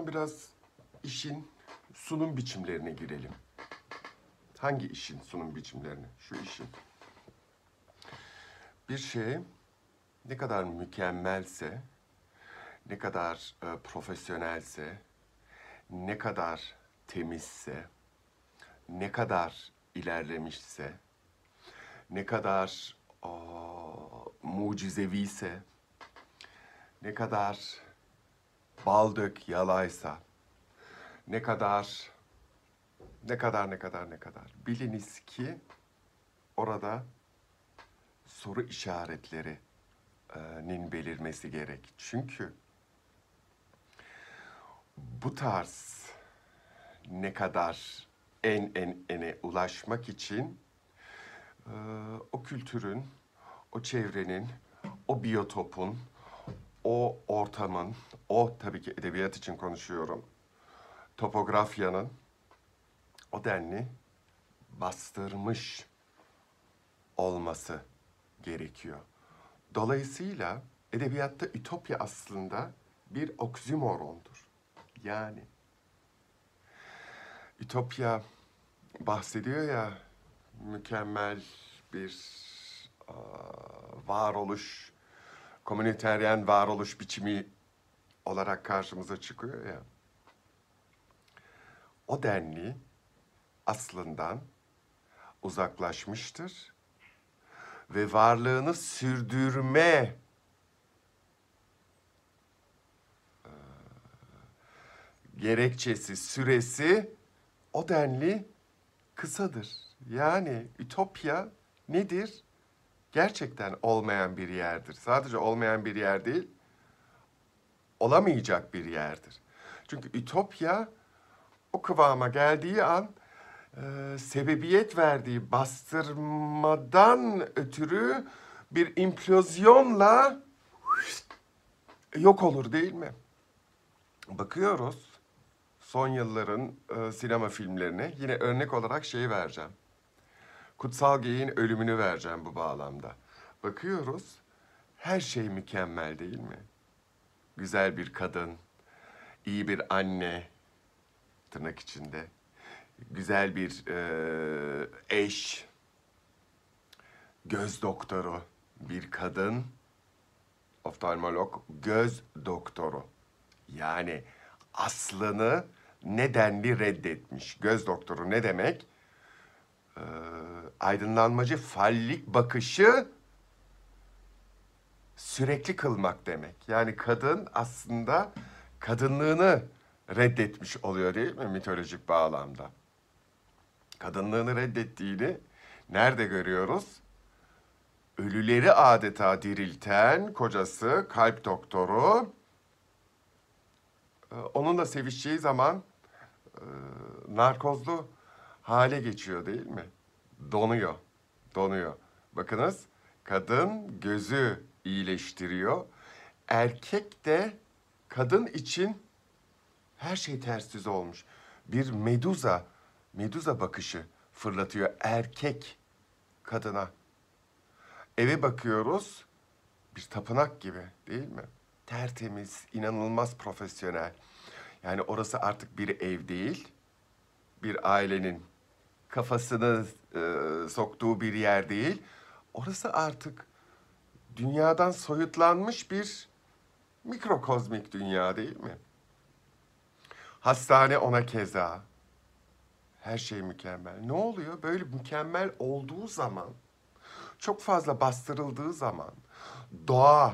zaman biraz işin sunum biçimlerine girelim. Hangi işin sunum biçimlerine? Şu işin. Bir şey ne kadar mükemmelse, ne kadar e, profesyonelse, ne kadar temizse, ne kadar ilerlemişse, ne kadar o, mucizeviyse, ne kadar bal dök yalaysa, ne kadar, ne kadar, ne kadar, ne kadar. Biliniz ki orada soru işaretlerinin e, belirmesi gerek. Çünkü bu tarz ne kadar en en ene ulaşmak için e, o kültürün, o çevrenin, o biyotopun, o ortamın, o tabii ki edebiyat için konuşuyorum, topografyanın o denli bastırmış olması gerekiyor. Dolayısıyla edebiyatta ütopya aslında bir oksimorondur. Yani ütopya bahsediyor ya mükemmel bir a, varoluş komüniteryen varoluş biçimi olarak karşımıza çıkıyor ya. O denli aslından uzaklaşmıştır ve varlığını sürdürme e, gerekçesi, süresi o denli kısadır. Yani ütopya nedir? gerçekten olmayan bir yerdir. Sadece olmayan bir yer değil, olamayacak bir yerdir. Çünkü ütopya o kıvama geldiği an e, sebebiyet verdiği bastırmadan ötürü bir implozyonla yok olur değil mi? Bakıyoruz son yılların e, sinema filmlerine. Yine örnek olarak şeyi vereceğim. Kutsal Gey'in ölümünü vereceğim bu bağlamda. Bakıyoruz, her şey mükemmel değil mi? Güzel bir kadın, iyi bir anne, tırnak içinde, güzel bir e, eş, göz doktoru, bir kadın, oftalmolog, göz doktoru. Yani aslını nedenli reddetmiş. Göz doktoru ne demek? Ee, aydınlanmacı fallik bakışı sürekli kılmak demek. Yani kadın aslında kadınlığını reddetmiş oluyor değil mi mitolojik bağlamda? Kadınlığını reddettiğini nerede görüyoruz? Ölüleri adeta dirilten kocası, kalp doktoru, e, onunla sevişeceği zaman e, narkozlu hale geçiyor değil mi? Donuyor, donuyor. Bakınız, kadın gözü iyileştiriyor. Erkek de kadın için her şey ters düz olmuş. Bir meduza, meduza bakışı fırlatıyor erkek kadına. Eve bakıyoruz, bir tapınak gibi değil mi? Tertemiz, inanılmaz profesyonel. Yani orası artık bir ev değil, bir ailenin kafasını e, soktuğu bir yer değil. Orası artık dünyadan soyutlanmış bir mikrokozmik dünya değil mi? Hastane ona keza. Her şey mükemmel. Ne oluyor? Böyle mükemmel olduğu zaman, çok fazla bastırıldığı zaman, doğa,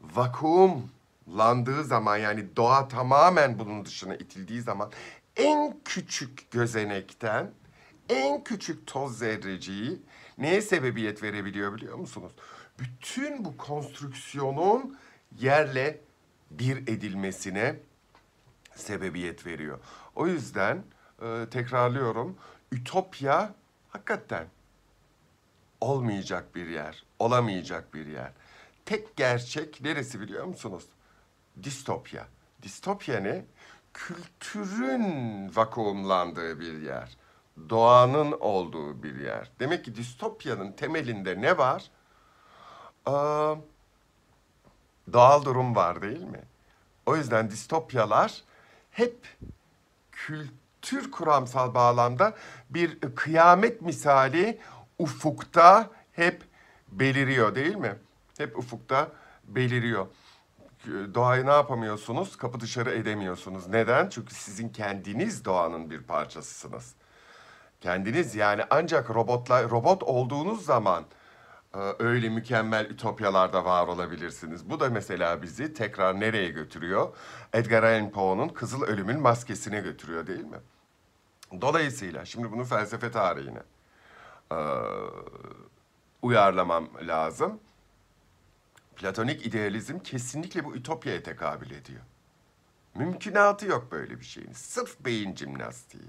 vakumlandığı zaman yani doğa tamamen bunun dışına itildiği zaman en küçük gözenekten en küçük toz zerreciği neye sebebiyet verebiliyor biliyor musunuz? Bütün bu konstrüksiyonun yerle bir edilmesine sebebiyet veriyor. O yüzden e, tekrarlıyorum, ütopya hakikaten olmayacak bir yer, olamayacak bir yer. Tek gerçek neresi biliyor musunuz? Distopya. Distopya ne? Kültürün vakumlandığı bir yer doğanın olduğu bir yer. Demek ki distopyanın temelinde ne var? Aa, doğal durum var değil mi? O yüzden distopyalar hep kültür kuramsal bağlamda bir kıyamet misali ufukta hep beliriyor değil mi? Hep ufukta beliriyor. Doğayı ne yapamıyorsunuz? Kapı dışarı edemiyorsunuz. Neden? Çünkü sizin kendiniz doğanın bir parçasısınız. Kendiniz yani ancak robotla robot olduğunuz zaman e, öyle mükemmel ütopyalarda var olabilirsiniz. Bu da mesela bizi tekrar nereye götürüyor? Edgar Allan Poe'nun Kızıl Ölüm'ün maskesine götürüyor değil mi? Dolayısıyla şimdi bunu felsefe tarihine e, uyarlamam lazım. Platonik idealizm kesinlikle bu ütopyaya tekabül ediyor. Mümkünatı yok böyle bir şeyin. Sırf beyin jimnastiği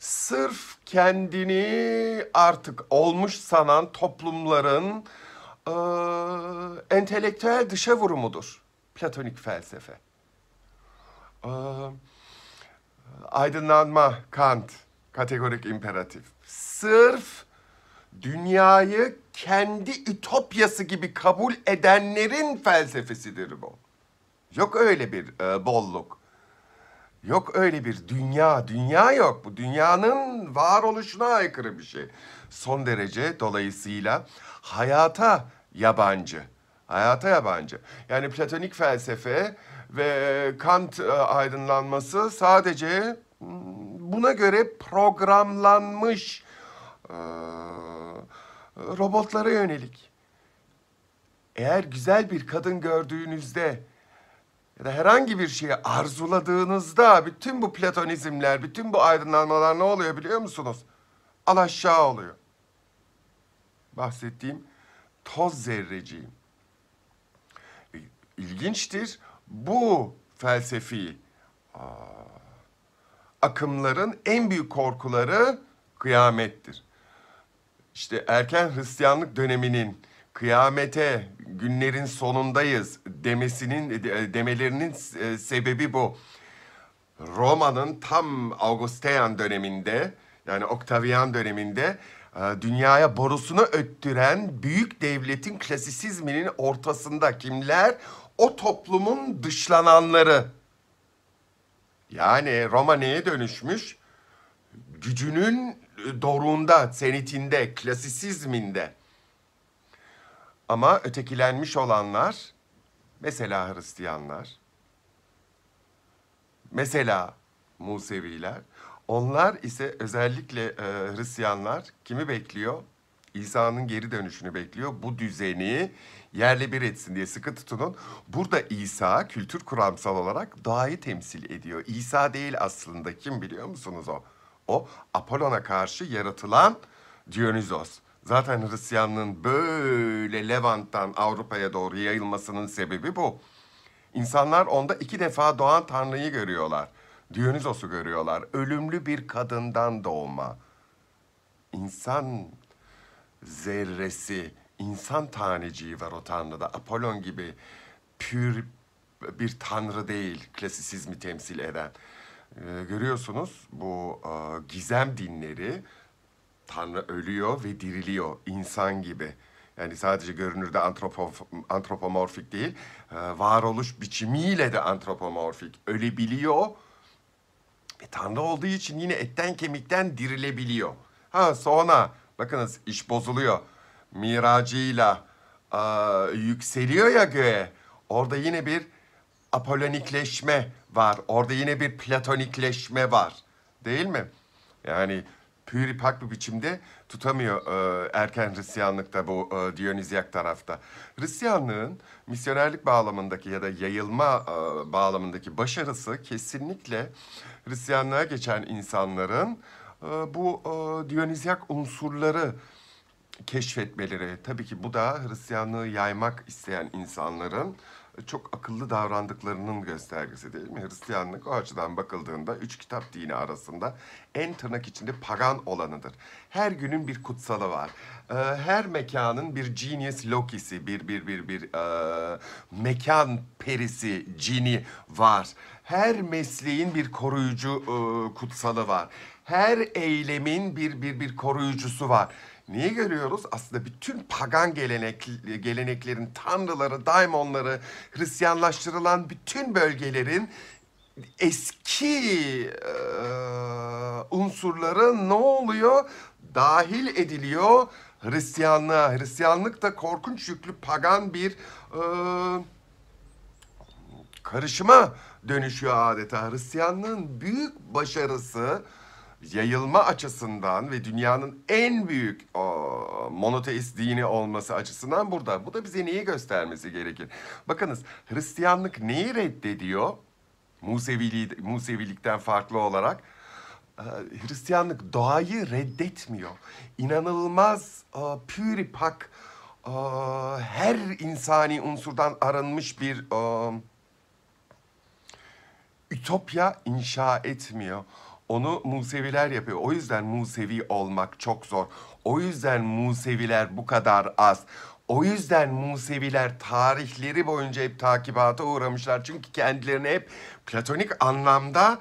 sırf kendini artık olmuş sanan toplumların e, entelektüel dışa vurumudur. Platonik felsefe. E, aydınlanma Kant, kategorik imperatif. Sırf dünyayı kendi ütopyası gibi kabul edenlerin felsefesidir bu. Yok öyle bir e, bolluk. Yok öyle bir dünya, dünya yok. Bu dünyanın varoluşuna aykırı bir şey. Son derece dolayısıyla hayata yabancı. Hayata yabancı. Yani platonik felsefe ve Kant e, aydınlanması sadece hmm, buna göre programlanmış e, robotlara yönelik. Eğer güzel bir kadın gördüğünüzde ya da herhangi bir şeyi arzuladığınızda bütün bu platonizmler, bütün bu aydınlanmalar ne oluyor biliyor musunuz? Al aşağı oluyor. Bahsettiğim toz zerreciğim. E, ilginçtir bu felsefi aa, akımların en büyük korkuları kıyamettir. İşte erken Hristiyanlık döneminin kıyamete, günlerin sonundayız demesinin e, e, demelerinin e, sebebi bu. Roma'nın tam Augustean döneminde yani Octavian döneminde dünyaya borusunu öttüren büyük devletin klasisizminin ortasında kimler? O toplumun dışlananları. Yani Roma neye dönüşmüş? Gücünün doruğunda, senitinde, klasisizminde. Ama ötekilenmiş olanlar Mesela Hristiyanlar, mesela Museviler. Onlar ise özellikle e, Hristiyanlar kimi bekliyor? İsa'nın geri dönüşünü bekliyor. Bu düzeni yerle bir etsin diye sıkı tutunun. Burada İsa kültür kuramsal olarak doğayı temsil ediyor. İsa değil aslında kim biliyor musunuz o? O Apollon'a karşı yaratılan Dionysos. Zaten Hristiyanlığın böyle Levant'tan Avrupa'ya doğru yayılmasının sebebi bu. İnsanlar onda iki defa doğan Tanrı'yı görüyorlar. Dionysos'u görüyorlar. Ölümlü bir kadından doğma. İnsan zerresi, insan taneciği var o Tanrı'da. Apollon gibi pür bir Tanrı değil, klasisizmi temsil eden. Ee, görüyorsunuz bu e, gizem dinleri Tanrı ölüyor ve diriliyor insan gibi. Yani sadece görünürde antropof, antropomorfik değil, e, varoluş biçimiyle de antropomorfik. Ölebiliyor ve Tanrı olduğu için yine etten kemikten dirilebiliyor. Ha sonra bakınız iş bozuluyor. Miracıyla e, yükseliyor ya göğe. Orada yine bir apolonikleşme var. Orada yine bir platonikleşme var. Değil mi? Yani pak bir biçimde tutamıyor e, erken Hristiyanlıkta bu e, Dionizyak tarafta. Hristiyanlığın misyonerlik bağlamındaki ya da yayılma e, bağlamındaki başarısı kesinlikle Hristiyanlığa geçen insanların e, bu e, Dionizyak unsurları keşfetmeleri. Tabii ki bu da Hristiyanlığı yaymak isteyen insanların çok akıllı davrandıklarının göstergesi değil mi? Hristiyanlık o açıdan bakıldığında üç kitap dini arasında en tırnak içinde pagan olanıdır. Her günün bir kutsalı var. Ee, her mekanın bir genius lokisi, bir bir bir bir e, mekan perisi, cini var. Her mesleğin bir koruyucu e, kutsalı var. Her eylemin bir bir bir koruyucusu var. Niye görüyoruz? Aslında bütün pagan gelenek, geleneklerin tanrıları, daimonları, Hristiyanlaştırılan bütün bölgelerin eski e, unsurları ne oluyor? Dahil ediliyor Hristiyanlığa. Hristiyanlık da korkunç yüklü pagan bir e, karışıma dönüşüyor adeta. Hristiyanlığın büyük başarısı yayılma açısından ve dünyanın en büyük o, monoteist dini olması açısından burada. Bu da bize neyi göstermesi gerekir? Bakınız Hristiyanlık neyi reddediyor? Museviliği, Musevilikten farklı olarak. E, Hristiyanlık doğayı reddetmiyor. İnanılmaz e, püri pak e, her insani unsurdan arınmış bir ütopya inşa etmiyor. Onu Museviler yapıyor. O yüzden Musevi olmak çok zor. O yüzden Museviler bu kadar az. O yüzden Museviler tarihleri boyunca hep takibata uğramışlar. Çünkü kendilerini hep platonik anlamda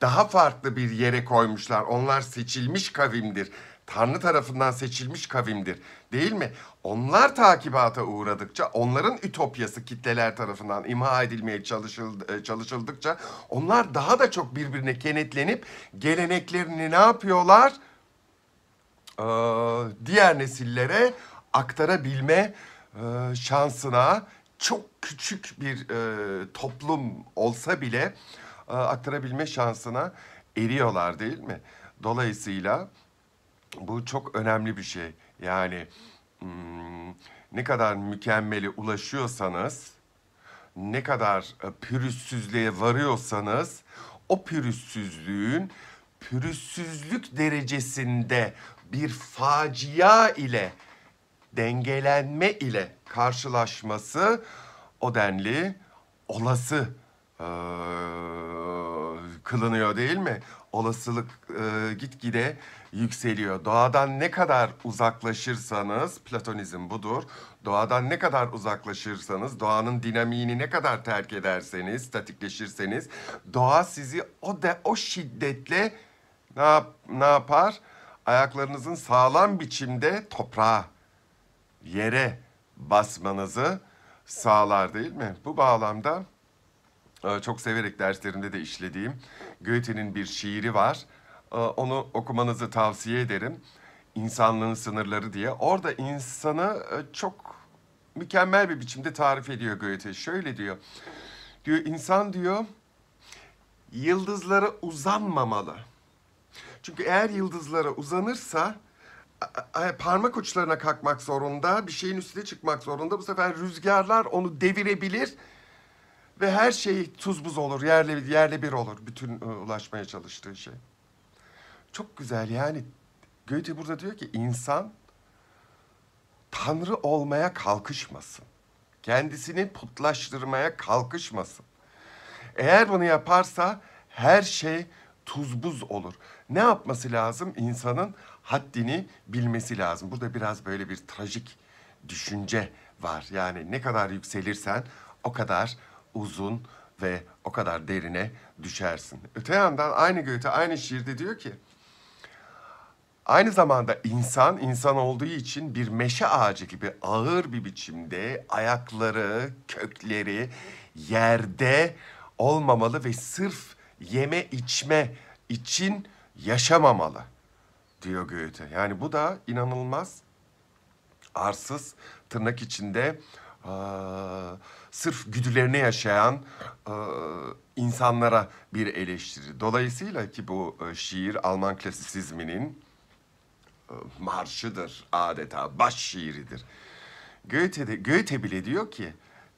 daha farklı bir yere koymuşlar. Onlar seçilmiş kavimdir. Tanrı tarafından seçilmiş kavimdir. Değil mi? Onlar takibata uğradıkça, onların ütopyası kitleler tarafından imha edilmeye e, çalışıldıkça onlar daha da çok birbirine kenetlenip geleneklerini ne yapıyorlar? Ee, diğer nesillere aktarabilme e, şansına çok küçük bir e, toplum olsa bile e, aktarabilme şansına eriyorlar değil mi? Dolayısıyla bu çok önemli bir şey. Yani hmm, ne kadar mükemmeli ulaşıyorsanız, ne kadar e, pürüzsüzlüğe varıyorsanız, o pürüzsüzlüğün pürüzsüzlük derecesinde bir facia ile dengelenme ile karşılaşması o denli olası e, kılınıyor değil mi? Olasılık e, gitgide yükseliyor. Doğadan ne kadar uzaklaşırsanız, platonizm budur. Doğadan ne kadar uzaklaşırsanız, doğanın dinamiğini ne kadar terk ederseniz, statikleşirseniz, doğa sizi o de o şiddetle ne, yap, ne yapar? Ayaklarınızın sağlam biçimde toprağa, yere basmanızı sağlar değil mi? Bu bağlamda e, çok severek derslerimde de işlediğim Goethe'nin bir şiiri var. Ee, onu okumanızı tavsiye ederim. İnsanlığın Sınırları diye. Orada insanı e, çok mükemmel bir biçimde tarif ediyor Goethe. Şöyle diyor. Diyor insan diyor yıldızlara uzanmamalı. Çünkü eğer yıldızlara uzanırsa parmak uçlarına kalkmak zorunda, bir şeyin üstüne çıkmak zorunda. Bu sefer rüzgarlar onu devirebilir ve her şey tuz buz olur, yerle yerle bir olur bütün e, ulaşmaya çalıştığı şey. Çok güzel yani. Goethe burada diyor ki insan tanrı olmaya kalkışmasın. Kendisini putlaştırmaya kalkışmasın. Eğer bunu yaparsa her şey tuz buz olur. Ne yapması lazım? İnsanın haddini bilmesi lazım. Burada biraz böyle bir trajik düşünce var. Yani ne kadar yükselirsen o kadar uzun ve o kadar derine düşersin. Öte yandan aynı Goethe aynı şiirde diyor ki Aynı zamanda insan, insan olduğu için bir meşe ağacı gibi ağır bir biçimde ayakları, kökleri yerde olmamalı ve sırf yeme içme için yaşamamalı diyor Goethe. Yani bu da inanılmaz arsız tırnak içinde e, sırf güdülerini yaşayan e, insanlara bir eleştiri. Dolayısıyla ki bu e, şiir Alman klasisizminin marşıdır adeta, baş şiiridir. Goethe, de, Goethe bile diyor ki,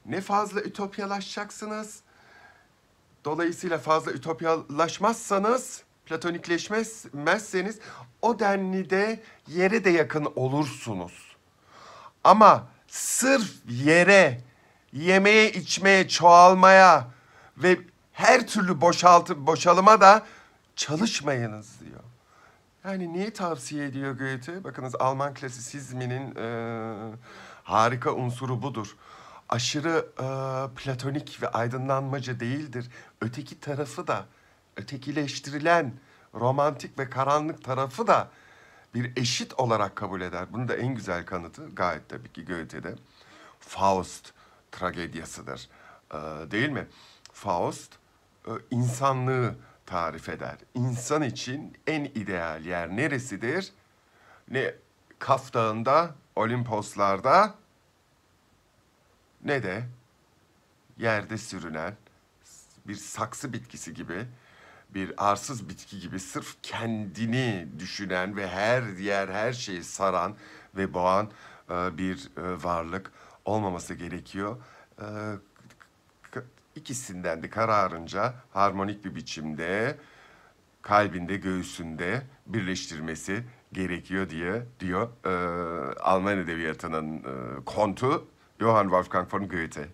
ne fazla ütopyalaşacaksınız, dolayısıyla fazla ütopyalaşmazsanız, platonikleşmezseniz o denli de yere de yakın olursunuz. Ama sırf yere, yemeye, içmeye, çoğalmaya ve her türlü boşaltı, boşalıma da çalışmayınız diyor. Yani niye tavsiye ediyor Goethe? Bakınız Alman klasisizminin e, harika unsuru budur. Aşırı e, platonik ve aydınlanmacı değildir. Öteki tarafı da, ötekileştirilen romantik ve karanlık tarafı da bir eşit olarak kabul eder. Bunu da en güzel kanıtı gayet tabii ki Goethe'de. Faust tragediyasıdır. E, değil mi? Faust e, insanlığı tarif eder. İnsan için en ideal yer neresidir? Ne Kaf Dağı'nda, Olimposlarda ne de yerde sürünen bir saksı bitkisi gibi, bir arsız bitki gibi sırf kendini düşünen ve her diğer her şeyi saran ve boğan e, bir e, varlık olmaması gerekiyor. E, ikisinden de kararınca harmonik bir biçimde kalbinde, göğsünde birleştirmesi gerekiyor diye diyor e, Alman edebiyatının e, kontu Johann Wolfgang von Goethe.